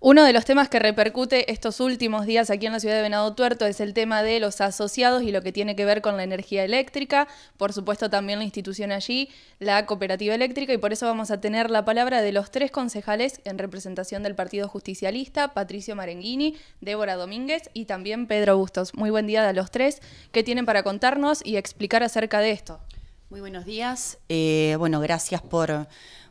Uno de los temas que repercute estos últimos días aquí en la ciudad de Venado Tuerto es el tema de los asociados y lo que tiene que ver con la energía eléctrica, por supuesto también la institución allí, la cooperativa eléctrica, y por eso vamos a tener la palabra de los tres concejales en representación del Partido Justicialista, Patricio Marenghini, Débora Domínguez y también Pedro Bustos. Muy buen día a los tres, ¿qué tienen para contarnos y explicar acerca de esto? Muy buenos días, eh, bueno, gracias por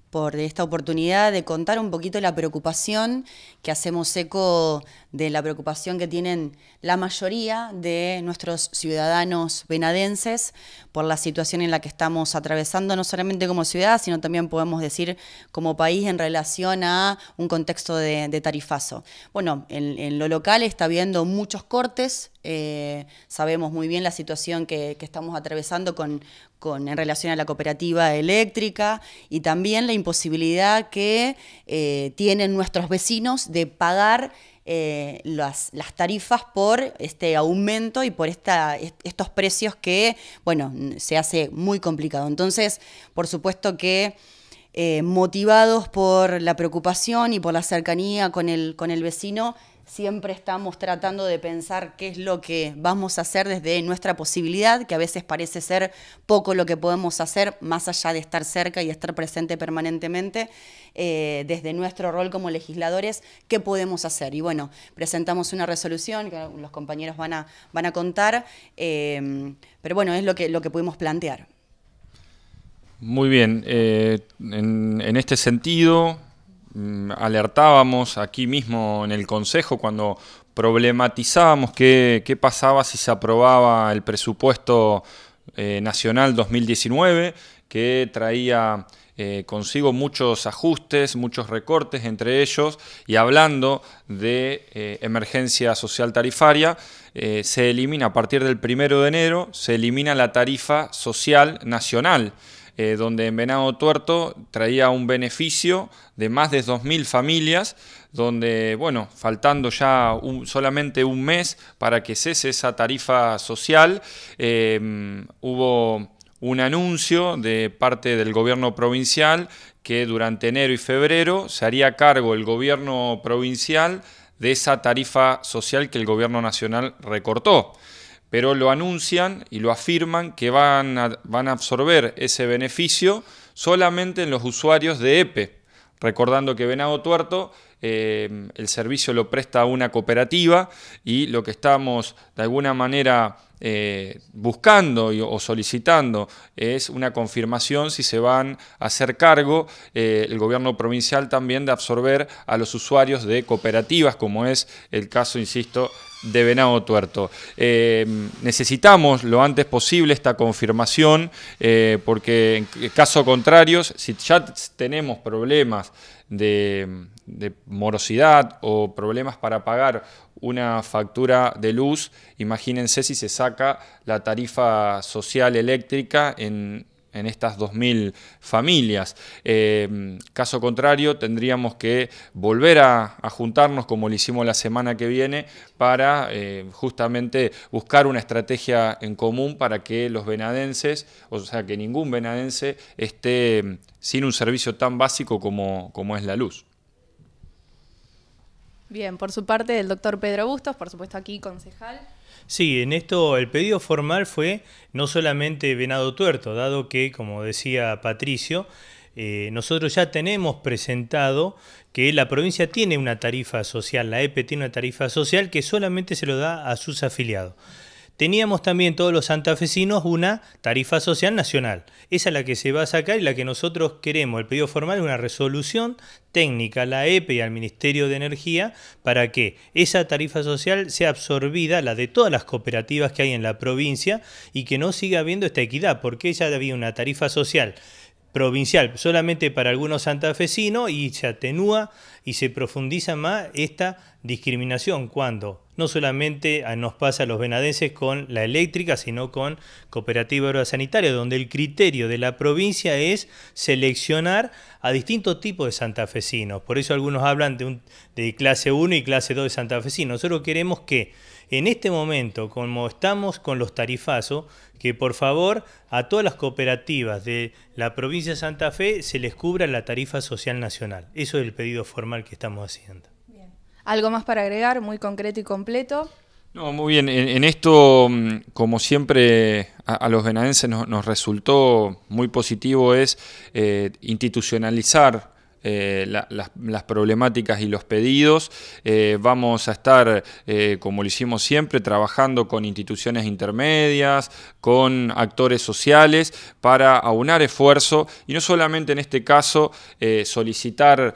por esta oportunidad de contar un poquito la preocupación que hacemos eco de la preocupación que tienen la mayoría de nuestros ciudadanos venadenses por la situación en la que estamos atravesando, no solamente como ciudad, sino también podemos decir como país en relación a un contexto de, tarifazo. Bueno, en, en lo local está habiendo muchos cortes eh, sabemos muy bien la situación que, estamos atravesando con, en relación a la cooperativa eléctrica y también la imposibilidad que eh, tienen nuestros vecinos de pagar eh, las, tarifas por este aumento y por estos precios que, bueno, se hace muy complicado. Entonces, por supuesto que motivados por la preocupación y por la cercanía con el, con el vecino, siempre estamos tratando de pensar qué es lo que vamos a hacer desde nuestra posibilidad, que a veces parece ser poco lo que podemos hacer, más allá de estar cerca y estar presente permanentemente, eh, desde nuestro rol como legisladores, qué podemos hacer. Y bueno, presentamos una resolución que los compañeros van a, van a contar, eh, pero bueno, es lo que, lo que pudimos plantear. Muy bien, eh, en este sentido, Mm, alertábamos aquí mismo en el Consejo cuando problematizábamos qué, pasaba si se aprobaba el presupuesto eh, nacional 2019, que traía eh, consigo muchos ajustes, muchos recortes entre ellos, y hablando de eh, emergencia social tarifaria, se elimina a partir del primero de enero, se elimina la tarifa social nacional. Eh, donde en Venado Tuerto traía un beneficio de más de 2.000 familias, donde, bueno, faltando ya solamente un mes para que cese esa tarifa social, em, hubo un anuncio de parte del gobierno provincial que durante enero y febrero se haría cargo el gobierno provincial de esa tarifa social que el gobierno nacional recortó pero lo anuncian y lo afirman que van a, van a absorber ese beneficio solamente en los usuarios de EPE. Recordando que Venado Tuerto eh, el servicio lo presta a una cooperativa y lo que estamos de alguna manera eh, buscando o solicitando es una confirmación si se van a hacer cargo eh, el gobierno provincial también de absorber a los usuarios de cooperativas, como es el caso, insisto, de Venado Tuerto. Eh, necesitamos lo antes posible esta confirmación, eh, porque en caso contrario, si ya tenemos problemas de, morosidad o problemas para pagar una factura de luz, imagínense si se saca la tarifa social eléctrica en, en estas 2.000 familias. Eh, caso contrario, tendríamos que volver a, juntarnos como lo hicimos la semana que viene para eh, justamente buscar una estrategia en común para que los venadenses, o sea, que ningún venadense esté mm, sin un servicio tan básico como, como es la luz. Bien, por su parte, el doctor Pedro Bustos, por supuesto aquí concejal. Sí, en esto el pedido formal fue no solamente venado tuerto, dado que, como decía Patricio, eh, nosotros ya tenemos presentado que la provincia tiene una tarifa social, la EPE tiene una tarifa social que solamente se lo da a sus afiliados teníamos también todos los santafesinos una tarifa social nacional. Esa es la que se va a sacar y la que nosotros queremos. El pedido formal es una resolución técnica a la EPE y al Ministerio de Energía para que esa tarifa social sea absorbida, la de todas las cooperativas que hay en la provincia, y que no siga habiendo esta equidad, porque ya había una tarifa social provincial solamente para algunos santafesinos y se atenúa y se profundiza más esta discriminación cuando no solamente ah, nos pasa a los venadenses con la eléctrica, sino con Cooperativa Agrosanitaria, donde el criterio de la provincia es seleccionar a distintos tipos de santafesinos. Por eso algunos hablan de, un, de clase 1 y clase 2 de santafesinos. Nosotros queremos que en este momento, como estamos con los tarifazos, que por favor a todas las cooperativas de la provincia de Santa Fe se les cubra la tarifa social nacional. Eso es el pedido formal que estamos haciendo. ¿Algo más para agregar, muy concreto y completo? No, muy bien. En, esto, mm, como siempre a, los venadenses nos, resultó muy positivo, es eh, institucionalizar eh, las, problemáticas y los pedidos. Eh, vamos a estar, eh, como lo hicimos siempre, trabajando con instituciones intermedias, con actores sociales, para aunar esfuerzo y no solamente en este caso solicitar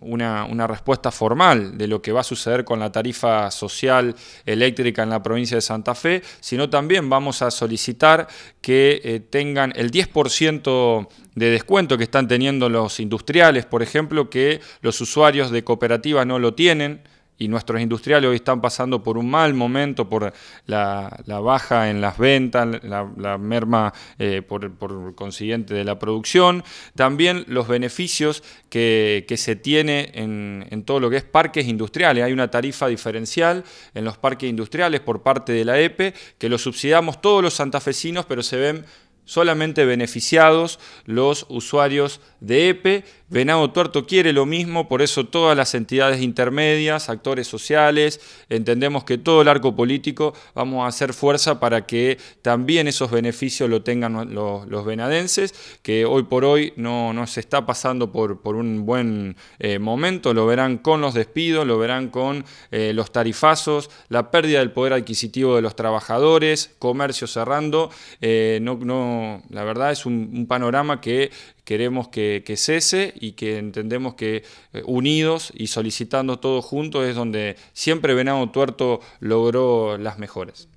una, una, respuesta formal de lo que va a suceder con la tarifa social eléctrica en la provincia de Santa Fe, sino también vamos a solicitar que tengan el 10% de descuento que están teniendo los industriales por ejemplo, que los usuarios de cooperativas no lo tienen y nuestros industriales hoy están pasando por un mal momento, por la, baja en las ventas, la, merma eh, por, consiguiente de la producción, también los beneficios que, se tiene en, todo lo que es parques industriales. Hay una tarifa diferencial en los parques industriales por parte de la EPE, e que lo subsidiamos todos los santafesinos, pero se ven solamente beneficiados los usuarios de EPE Venado Tuerto quiere lo mismo, por eso todas las entidades intermedias, actores sociales, entendemos que todo el arco político vamos a hacer fuerza para que también esos beneficios lo tengan los, venadenses, que hoy por hoy no, se está pasando por, por un buen eh, momento, lo verán con los despidos, lo verán con eh, los tarifazos, la pérdida del poder adquisitivo de los trabajadores, comercio cerrando, eh, no, no, la verdad es un panorama que queremos que, cese y que entendemos que eh, unidos y solicitando todos juntos es donde siempre Venado Tuerto logró las mejores.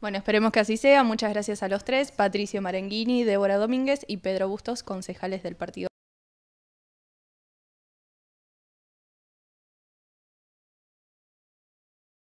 Bueno, esperemos que así sea. Muchas gracias a los tres, Patricio Marenghini, Débora Domínguez y Pedro Bustos, concejales del partido.